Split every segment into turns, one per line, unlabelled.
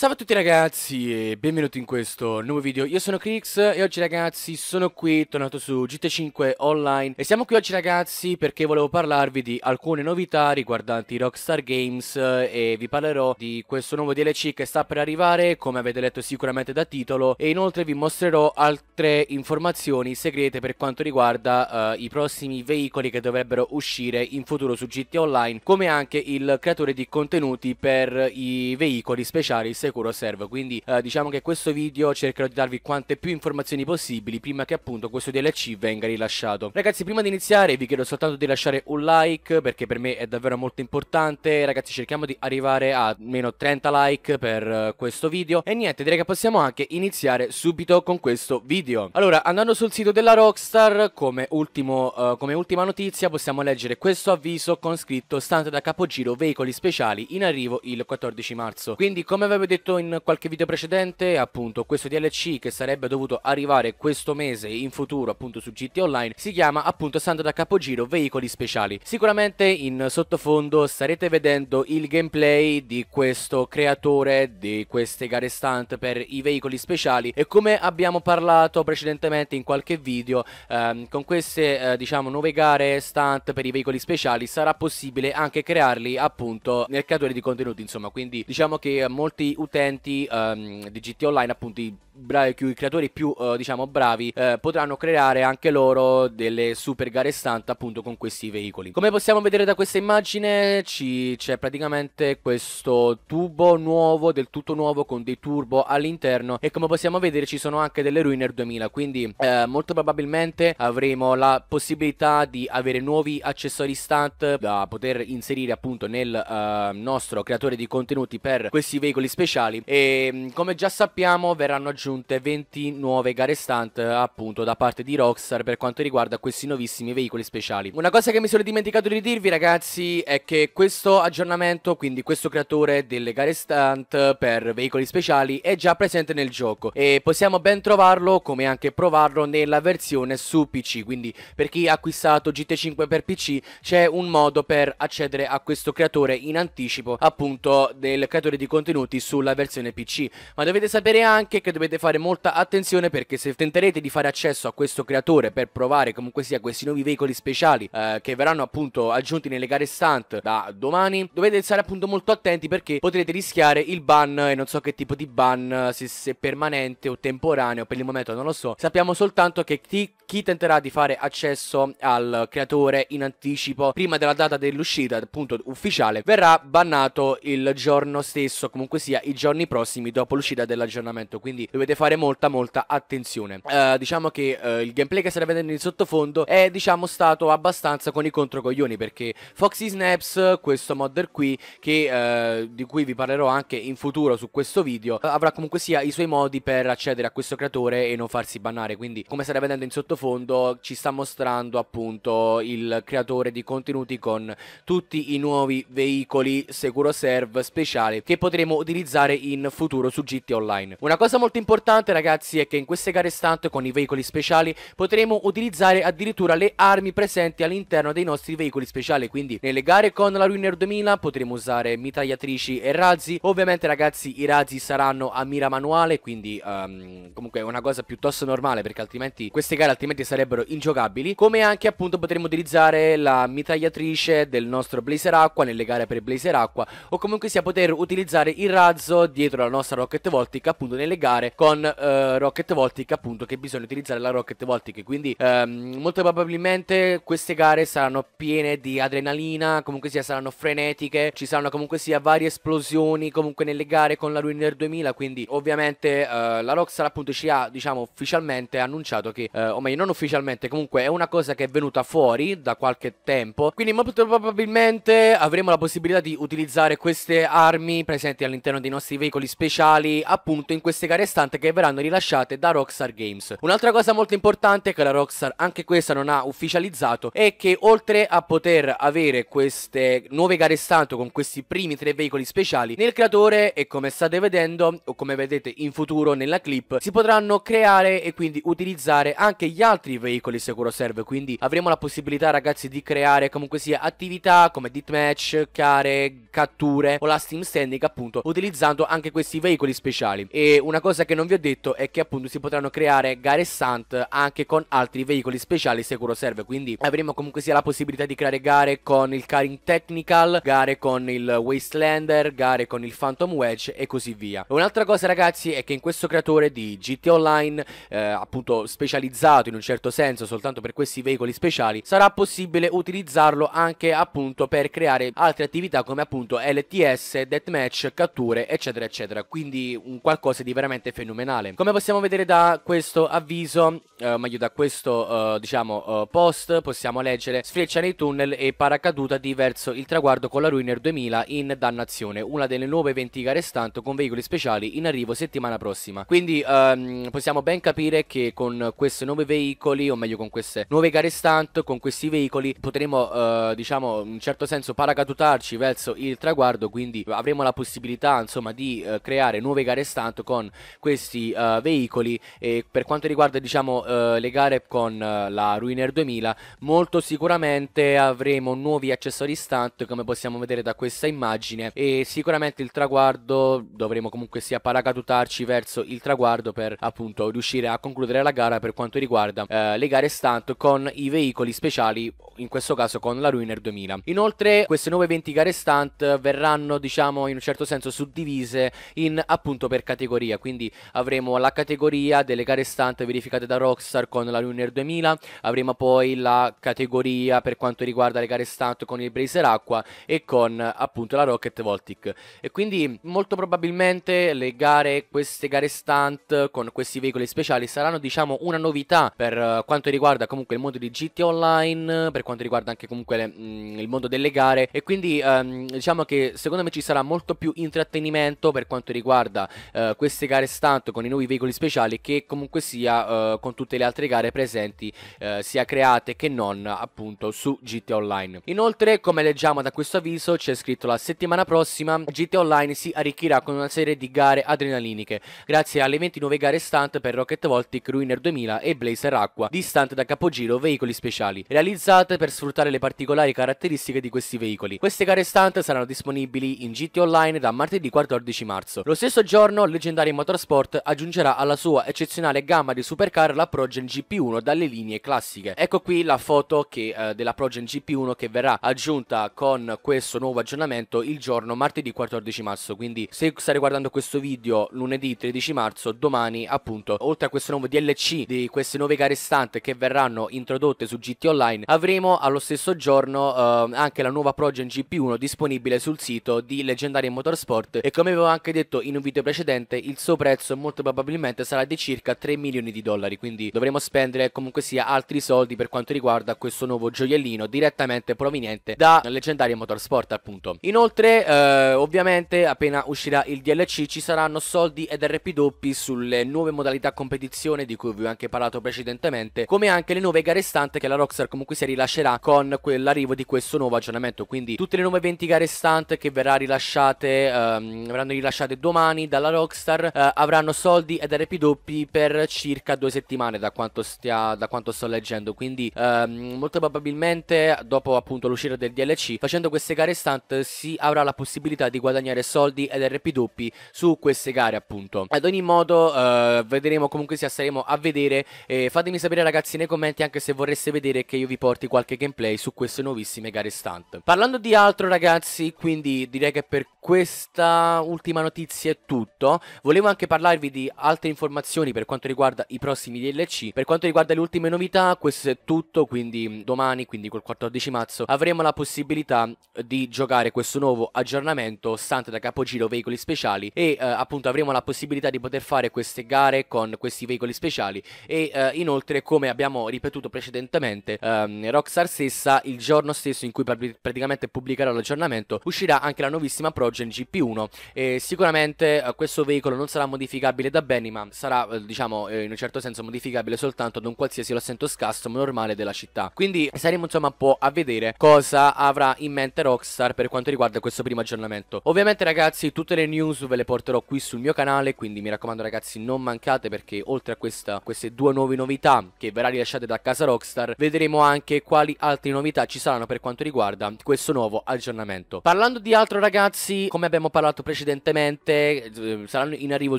Salve a tutti ragazzi e benvenuti in questo nuovo video, io sono Crix e oggi ragazzi sono qui, tornato su GT5 Online e siamo qui oggi ragazzi perché volevo parlarvi di alcune novità riguardanti Rockstar Games e vi parlerò di questo nuovo DLC che sta per arrivare come avete letto sicuramente da titolo e inoltre vi mostrerò altre informazioni segrete per quanto riguarda uh, i prossimi veicoli che dovrebbero uscire in futuro su GT Online come anche il creatore di contenuti per i veicoli speciali se sicuramente serve. quindi eh, diciamo che questo video cercherò di darvi quante più informazioni possibili prima che appunto questo DLC venga rilasciato. Ragazzi prima di iniziare vi chiedo soltanto di lasciare un like perché per me è davvero molto importante, ragazzi cerchiamo di arrivare a meno 30 like per uh, questo video e niente direi che possiamo anche iniziare subito con questo video. Allora andando sul sito della Rockstar come, ultimo, uh, come ultima notizia possiamo leggere questo avviso con scritto stante da capogiro veicoli speciali in arrivo il 14 marzo. Quindi come avevo detto detto in qualche video precedente, appunto, questo DLC che sarebbe dovuto arrivare questo mese in futuro appunto su GT Online si chiama appunto Santo da Capogiro Veicoli Speciali. Sicuramente in sottofondo starete vedendo il gameplay di questo creatore di queste gare stunt per i veicoli speciali e come abbiamo parlato precedentemente in qualche video ehm, con queste eh, diciamo nuove gare stunt per i veicoli speciali sarà possibile anche crearli appunto nel creatore di contenuti insomma quindi diciamo che molti utenti utenti um, di GT Online appunto i bravi, i creatori più eh, diciamo bravi eh, potranno creare anche loro delle super gare stunt appunto con questi veicoli. Come possiamo vedere da questa immagine c'è praticamente questo tubo nuovo, del tutto nuovo con dei turbo all'interno e come possiamo vedere ci sono anche delle Ruiner 2000 quindi eh, molto probabilmente avremo la possibilità di avere nuovi accessori stunt da poter inserire appunto nel eh, nostro creatore di contenuti per questi veicoli speciali e come già sappiamo verranno aggiunti aggiunte 20 nuove gare stunt appunto da parte di Rockstar per quanto riguarda questi nuovissimi veicoli speciali. Una cosa che mi sono dimenticato di dirvi ragazzi è che questo aggiornamento, quindi questo creatore delle gare stunt per veicoli speciali è già presente nel gioco e possiamo ben trovarlo come anche provarlo nella versione su PC, quindi per chi ha acquistato GT5 per PC c'è un modo per accedere a questo creatore in anticipo appunto del creatore di contenuti sulla versione PC, ma dovete sapere anche che dovete fare molta attenzione perché se tenterete di fare accesso a questo creatore per provare comunque sia questi nuovi veicoli speciali eh, che verranno appunto aggiunti nelle gare stunt da domani, dovete stare appunto molto attenti perché potrete rischiare il ban e non so che tipo di ban, se, se permanente o temporaneo, per il momento non lo so. Sappiamo soltanto che chi, chi tenterà di fare accesso al creatore in anticipo prima della data dell'uscita appunto ufficiale verrà bannato il giorno stesso, comunque sia i giorni prossimi dopo l'uscita dell'aggiornamento, quindi dovete dovete fare molta molta attenzione eh, diciamo che eh, il gameplay che state vedendo in sottofondo è diciamo stato abbastanza con i controcoglioni perché Foxy Snaps questo modder qui che, eh, di cui vi parlerò anche in futuro su questo video avrà comunque sia i suoi modi per accedere a questo creatore e non farsi bannare quindi come state vedendo in sottofondo ci sta mostrando appunto il creatore di contenuti con tutti i nuovi veicoli Serve speciali che potremo utilizzare in futuro su GT Online una cosa molto importante importante ragazzi è che in queste gare stunt con i veicoli speciali potremo utilizzare addirittura le armi presenti all'interno dei nostri veicoli speciali quindi nelle gare con la Ruiner 2000 potremo usare mitragliatrici e razzi ovviamente ragazzi i razzi saranno a mira manuale quindi um, comunque è una cosa piuttosto normale perché altrimenti queste gare altrimenti sarebbero ingiocabili come anche appunto potremo utilizzare la mitragliatrice del nostro blazer acqua nelle gare per blazer acqua o comunque sia poter utilizzare il razzo dietro la nostra rocket voltica appunto nelle gare con eh, Rocket Voltic appunto che bisogna utilizzare la Rocket Voltic quindi ehm, molto probabilmente queste gare saranno piene di adrenalina comunque sia saranno frenetiche ci saranno comunque sia varie esplosioni comunque nelle gare con la Ruiner 2000 quindi ovviamente eh, la Rockstar appunto ci ha diciamo ufficialmente annunciato che eh, o meglio non ufficialmente comunque è una cosa che è venuta fuori da qualche tempo quindi molto probabilmente avremo la possibilità di utilizzare queste armi presenti all'interno dei nostri veicoli speciali appunto in queste gare stanti importante che verranno rilasciate da Rockstar Games. Un'altra cosa molto importante che la Rockstar anche questa non ha ufficializzato è che oltre a poter avere queste nuove gare stanto con questi primi tre veicoli speciali, nel creatore e come state vedendo o come vedete in futuro nella clip si potranno creare e quindi utilizzare anche gli altri veicoli se Securo Serve, quindi avremo la possibilità ragazzi di creare comunque sia attività come deathmatch, care, catture o la Steam Standing appunto utilizzando anche questi veicoli speciali. E una cosa che non non vi ho detto è che appunto si potranno creare gare Sant anche con altri veicoli speciali se curo serve. Quindi avremo comunque sia la possibilità di creare gare con il Caring Technical, gare con il Wastelander, gare con il Phantom Wedge e così via. Un'altra cosa ragazzi è che in questo creatore di GT Online, eh, appunto specializzato in un certo senso soltanto per questi veicoli speciali, sarà possibile utilizzarlo anche appunto per creare altre attività come appunto LTS, deathmatch, catture eccetera eccetera. Quindi un qualcosa di veramente fenomenale fenomenale. Come possiamo vedere da questo avviso, eh, meglio da questo eh, diciamo eh, post, possiamo leggere Sfreccia nei tunnel e paracaduta diverso il traguardo con la Ruiner 2000 in dannazione, una delle nuove 20 gare stunt con veicoli speciali in arrivo settimana prossima. Quindi ehm, possiamo ben capire che con questi nuovi veicoli, o meglio con queste nuove gare stunt, con questi veicoli potremo eh, diciamo in un certo senso paracadutarci verso il traguardo, quindi avremo la possibilità insomma di eh, creare nuove gare stunt con questi questi uh, veicoli e per quanto riguarda diciamo, uh, le gare con uh, la Ruiner 2000 molto sicuramente avremo nuovi accessori stunt come possiamo vedere da questa immagine e sicuramente il traguardo dovremo comunque sia paracadutarci verso il traguardo per appunto riuscire a concludere la gara per quanto riguarda le gare stunt con i veicoli speciali in questo caso con la Ruiner 2000 inoltre queste nuove 20 gare stunt verranno diciamo in un certo senso suddivise in appunto per categoria quindi avremo la categoria delle gare stunt verificate da Rockstar con la Lunar 2000, avremo poi la categoria per quanto riguarda le gare stunt con il Bracer Aqua e con appunto la Rocket Voltic. E quindi molto probabilmente le gare, queste gare stunt con questi veicoli speciali saranno diciamo una novità per eh, quanto riguarda comunque il mondo di GT Online, per quanto riguarda anche comunque le, mh, mm, il mondo delle gare e quindi ehm, diciamo che secondo me ci sarà molto più intrattenimento per quanto riguarda eh, queste gare stunt tanto con i nuovi veicoli speciali che comunque sia eh, con tutte le altre gare presenti eh, sia create che non appunto su GT Online. Inoltre come leggiamo da questo avviso c'è scritto la settimana prossima GT Online si arricchirà con una serie di gare adrenaliniche grazie alle 29 gare stunt per Rocket Voltic, Ruiner 2000 e Blazer Aqua di stunt da capogiro veicoli speciali realizzate per sfruttare le particolari caratteristiche di questi veicoli. Queste gare stunt saranno disponibili in GT Online da martedì 14 marzo. Lo stesso giorno leggendari Motorsport sport aggiungerà alla sua eccezionale gamma di supercar la Progen GP1 dalle linee classiche. Ecco qui la foto che, eh, della Progen GP1 che verrà aggiunta con questo nuovo aggiornamento il giorno martedì 14 marzo, quindi se state guardando questo video lunedì 13 marzo, domani appunto, oltre a questo nuovo DLC di queste nuove gare stunt che verranno introdotte su GT Online, avremo allo stesso giorno eh, anche la nuova Progen GP1 disponibile sul sito di Leggendari Motorsport e come avevo anche detto in un video precedente il suo prezzo prezzo molto probabilmente sarà di circa 3 milioni di dollari, quindi dovremo spendere comunque sia altri soldi per quanto riguarda questo nuovo gioiellino direttamente proveniente da leggendario motorsport appunto. Inoltre eh, ovviamente appena uscirà il DLC ci saranno soldi ed RP doppi sulle nuove modalità competizione di cui vi ho anche parlato precedentemente, come anche le nuove gare stante che la Rockstar comunque si rilascerà con l'arrivo di questo nuovo aggiornamento, quindi tutte le nuove 20 gare stante che verrà rilasciate, ehm, verranno rilasciate domani dalla Rockstar eh, avranno daranno soldi ed RP doppi per circa due settimane da quanto, stia, da quanto sto leggendo quindi ehm, molto probabilmente dopo appunto l'uscita del DLC facendo queste gare stunt si avrà la possibilità di guadagnare soldi ed RP doppi su queste gare appunto ad ogni modo eh, vedremo comunque sia saremo a vedere eh, fatemi sapere ragazzi nei commenti anche se vorreste vedere che io vi porti qualche gameplay su queste nuovissime gare stunt parlando di altro ragazzi quindi direi che per questa ultima notizia è tutto volevo anche parlare parlarvi di altre informazioni per quanto riguarda i prossimi DLC. Per quanto riguarda le ultime novità, questo è tutto, quindi domani, quindi col 14 marzo, avremo la possibilità di giocare questo nuovo aggiornamento stante da capogiro veicoli speciali e eh, appunto avremo la possibilità di poter fare queste gare con questi veicoli speciali e eh, inoltre come abbiamo ripetuto precedentemente ehm, Rockstar stessa il giorno stesso in cui pr praticamente pubblicherà l'aggiornamento uscirà anche la nuovissima Progen GP1 e sicuramente eh, questo veicolo non sarà modificato modificabile da Benny, ma sarà, eh, diciamo, eh, in un certo senso modificabile soltanto ad un qualsiasi Los Santos custom normale della città. Quindi saremo insomma un po' a vedere cosa avrà in mente Rockstar per quanto riguarda questo primo aggiornamento. Ovviamente ragazzi tutte le news ve le porterò qui sul mio canale, quindi mi raccomando ragazzi non mancate perché oltre a questa, queste due nuove novità che verrà rilasciate da casa Rockstar, vedremo anche quali altre novità ci saranno per quanto riguarda questo nuovo aggiornamento. Parlando di altro ragazzi, come abbiamo parlato precedentemente, eh, saranno in arrivo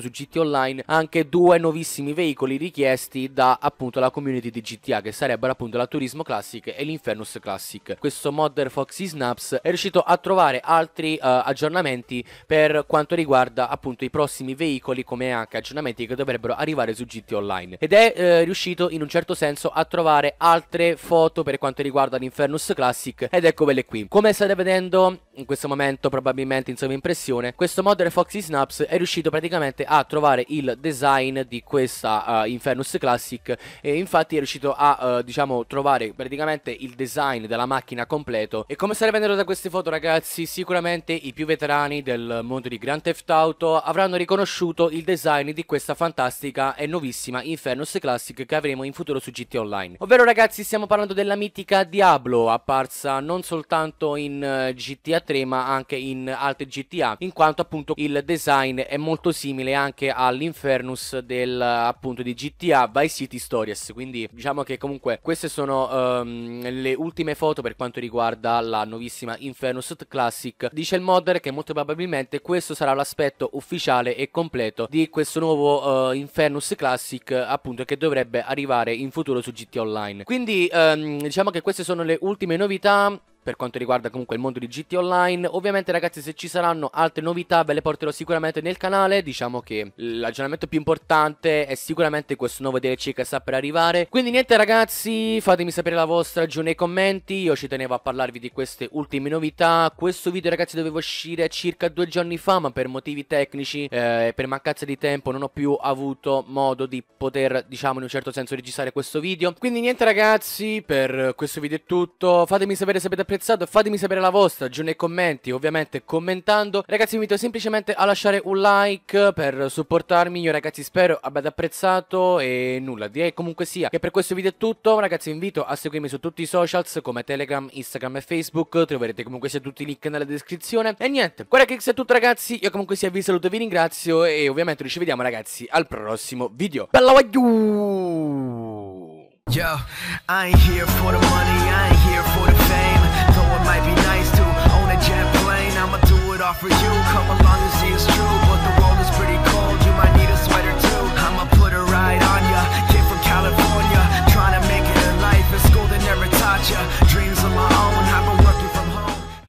su GTA siti online anche due nuovissimi veicoli richiesti da appunto la community di GTA che sarebbero appunto la Turismo Classic e l'Infernus Classic. Questo modder Foxy Snaps è riuscito a trovare altri uh, aggiornamenti per quanto riguarda appunto i prossimi veicoli come anche aggiornamenti che dovrebbero arrivare su GT Online ed è uh, riuscito in un certo senso a trovare altre foto per quanto riguarda l'Infernus Classic ed ecco quelle qui. Come state vedendo in questo momento probabilmente insomma impressione questo modder Foxy Snaps è riuscito praticamente a trovare trovare il design di questa uh, Infernus Classic e infatti è riuscito a uh, diciamo trovare praticamente il design della macchina completo e come sarete venuto da queste foto ragazzi sicuramente i più veterani del mondo di Grand Theft Auto avranno riconosciuto il design di questa fantastica e nuovissima Infernus Classic che avremo in futuro su GT Online ovvero ragazzi stiamo parlando della mitica Diablo apparsa non soltanto in eh, GTA 3 ma anche in altri GTA in quanto appunto il design è molto simile anche anche all'Infernus del appunto di GTA Vice City Stories. Quindi diciamo che comunque queste sono um, le ultime foto per quanto riguarda la nuovissima Infernus Classic. Dice il modder che molto probabilmente questo sarà l'aspetto ufficiale e completo di questo nuovo uh, Infernus Classic appunto che dovrebbe arrivare in futuro su GTA Online. Quindi um, diciamo che queste sono le ultime novità per quanto riguarda comunque il mondo di GT Online. Ovviamente ragazzi se ci saranno altre novità ve le porterò sicuramente nel canale, diciamo che l'aggiornamento più importante è sicuramente questo nuovo DLC che sta per arrivare. Quindi niente ragazzi, fatemi sapere la vostra giù nei commenti, io ci tenevo a parlarvi di queste ultime novità. Questo video ragazzi doveva uscire circa due giorni fa ma per motivi tecnici eh, e eh, per mancanza di tempo non ho più avuto modo di poter diciamo in un certo senso registrare questo video. Quindi niente ragazzi, per questo video è tutto, fatemi sapere se avete apprezzato fatemi sapere la vostra giù nei commenti, ovviamente commentando. Ragazzi vi invito semplicemente a lasciare un like per supportarmi, io ragazzi spero abbiate apprezzato e nulla, direi comunque sia che per questo video è tutto, ragazzi vi invito a seguirmi su tutti i socials come Telegram, Instagram e Facebook, troverete comunque sia tutti i link nella descrizione. E niente, guarda che è tutto ragazzi, io comunque sia vi saluto, vi ringrazio e ovviamente ci vediamo ragazzi al prossimo video. Bella wagyu! Yo, I ain't here for the money. for you. Come along and see us